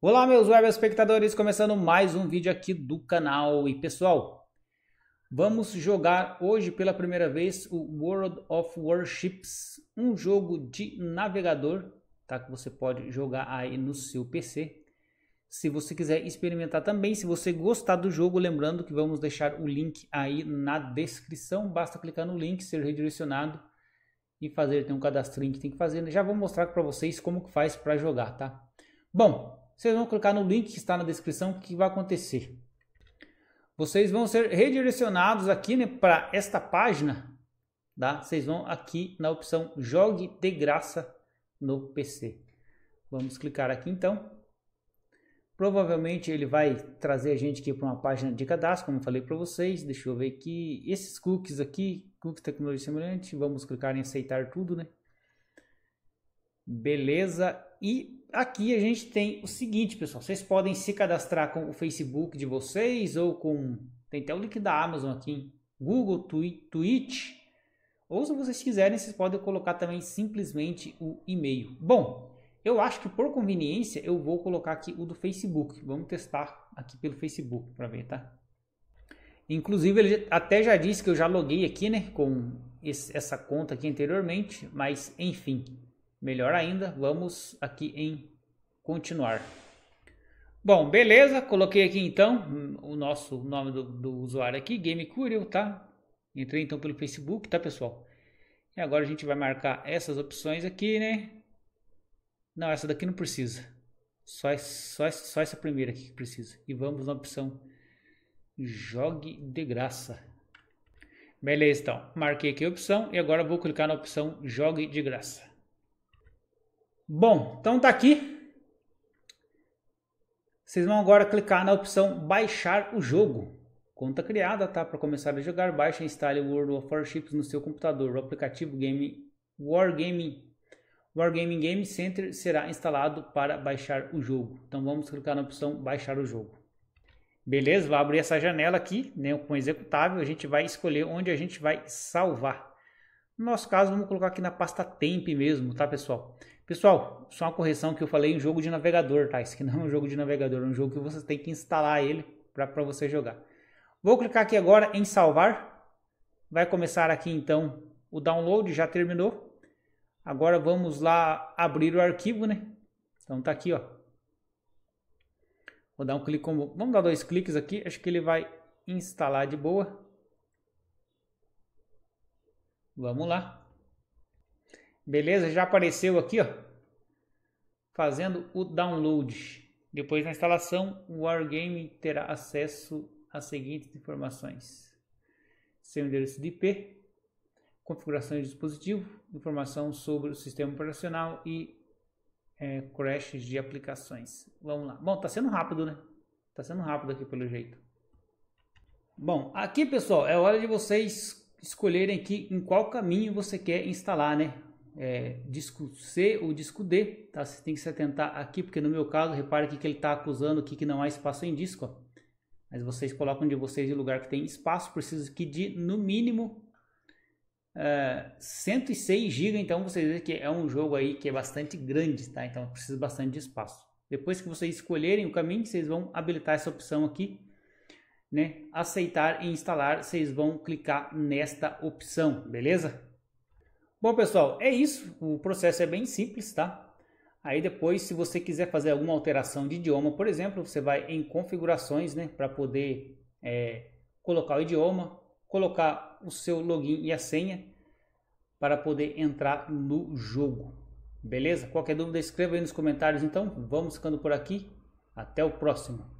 Olá meus web espectadores, começando mais um vídeo aqui do canal. E pessoal, vamos jogar hoje pela primeira vez o World of Warships, um jogo de navegador, tá? Que você pode jogar aí no seu PC. Se você quiser experimentar também, se você gostar do jogo, lembrando que vamos deixar o link aí na descrição. Basta clicar no link, ser redirecionado e fazer tem um cadastrinho que tem que fazer. Né? Já vou mostrar para vocês como que faz para jogar, tá? Bom, vocês vão clicar no link que está na descrição que vai acontecer. Vocês vão ser redirecionados aqui né, para esta página. Tá? Vocês vão aqui na opção Jogue de graça no PC. Vamos clicar aqui então. Provavelmente ele vai trazer a gente aqui para uma página de cadastro, como eu falei para vocês. Deixa eu ver aqui. Esses cookies aqui, cookie tecnologia semelhante, vamos clicar em aceitar tudo, né? Beleza. E aqui a gente tem o seguinte, pessoal. Vocês podem se cadastrar com o Facebook de vocês ou com... Tem até o link da Amazon aqui, Google, Twitch. Ou se vocês quiserem, vocês podem colocar também simplesmente o e-mail. Bom, eu acho que por conveniência eu vou colocar aqui o do Facebook. Vamos testar aqui pelo Facebook para ver, tá? Inclusive, ele até já disse que eu já loguei aqui, né? Com esse, essa conta aqui anteriormente. Mas, enfim, Melhor ainda, vamos aqui em continuar. Bom, beleza, coloquei aqui então o nosso nome do, do usuário aqui, Game Curio, tá? Entrei então pelo Facebook, tá pessoal? E agora a gente vai marcar essas opções aqui, né? Não, essa daqui não precisa. Só, só, só essa primeira aqui que precisa. E vamos na opção Jogue de Graça. Beleza, então. Marquei aqui a opção e agora vou clicar na opção Jogue de Graça. Bom, então tá aqui. Vocês vão agora clicar na opção baixar o jogo. Conta criada, tá? Para começar a jogar, baixa e instale World of Warships no seu computador. O aplicativo Game Wargaming Wargaming Game Center será instalado para baixar o jogo. Então vamos clicar na opção baixar o jogo. Beleza, vai abrir essa janela aqui, né, com executável, a gente vai escolher onde a gente vai salvar. No nosso caso, vamos colocar aqui na pasta temp mesmo, tá pessoal? Pessoal, só uma correção que eu falei um jogo de navegador, tá? Isso aqui não é um jogo de navegador, é um jogo que você tem que instalar ele para você jogar. Vou clicar aqui agora em salvar. Vai começar aqui então o download, já terminou. Agora vamos lá abrir o arquivo, né? Então tá aqui, ó. Vou dar um clique como, vamos dar dois cliques aqui, acho que ele vai instalar de boa. Vamos lá. Beleza? Já apareceu aqui, ó. Fazendo o download. Depois da instalação, o Wargame terá acesso às seguintes informações: seu endereço de IP, configuração de dispositivo, informação sobre o sistema operacional e é, crashes de aplicações. Vamos lá. Bom, tá sendo rápido, né? Tá sendo rápido aqui pelo jeito. Bom, aqui pessoal, é hora de vocês escolherem aqui em qual caminho você quer instalar, né? é, disco C ou disco D, tá? Você tem que se atentar aqui, porque no meu caso, repare aqui que ele está acusando aqui que não há espaço em disco, ó. Mas vocês colocam de vocês em lugar que tem espaço, preciso aqui de, no mínimo, 106 é, GB, então vocês veem que é um jogo aí que é bastante grande, tá? Então precisa bastante de espaço. Depois que vocês escolherem o caminho, vocês vão habilitar essa opção aqui, né? Aceitar e instalar, vocês vão clicar nesta opção, beleza? Bom, pessoal, é isso. O processo é bem simples, tá? Aí depois, se você quiser fazer alguma alteração de idioma, por exemplo, você vai em configurações, né, para poder é, colocar o idioma, colocar o seu login e a senha para poder entrar no jogo. Beleza? Qualquer dúvida, escreva aí nos comentários. Então, vamos ficando por aqui. Até o próximo.